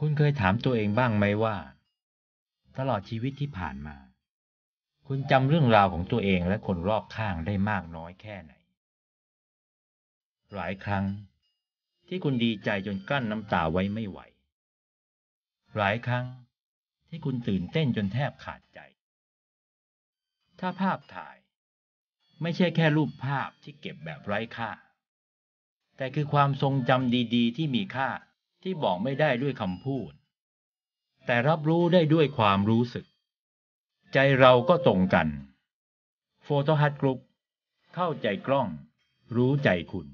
คุณเคยถามตัวเองบ้างไหมว่า ตลอดชีวิตที่ผ่านมา คุณจำเรื่องราวของตัวเองและคนรอบข้างได้มากน้อยแค่ไหน หลายครั้ง ที่คุณดีใจจนกลั้นน้ำตาไว้ไม่ไหว หลายครั้ง ที่คุณตื่นเต้นจนแทบขาดใจ ถ้าภาพถ่าย ไม่ใช่แค่รูปภาพที่เก็บแบบไร้ค่า แต่คือความทรงจำดี ๆ ที่มีค่าที่บอกไม่ได้ด้วยคำพูด แต่รับรู้ได้ด้วยความรู้สึก ใจเราก็ตรงกัน โฟโตฮัตกรุ๊ปเข้าใจกล้อง รู้ใจคุณ